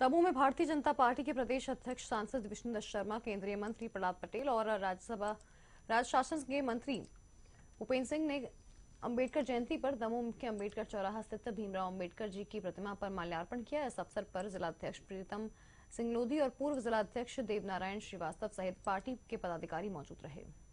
दमोह में भारतीय जनता पार्टी के प्रदेश अध्यक्ष सांसद विष्णु दत्त शर्मा केंद्रीय मंत्री प्रहलाद पटेल और राज्यसभा राज्य शासन के मंत्री भूपेन्द्र सिंह ने अंबेडकर जयंती पर दमोह के अंबेडकर चौराहा स्थित भीमराव अंबेडकर जी की प्रतिमा पर माल्यार्पण किया इस अवसर पर जिलाध्यक्ष प्रीतम सिंह लोधी और पूर्व जिलाध्यक्ष देवनारायण श्रीवास्तव सहित पार्टी के पदाधिकारी मौजूद रहे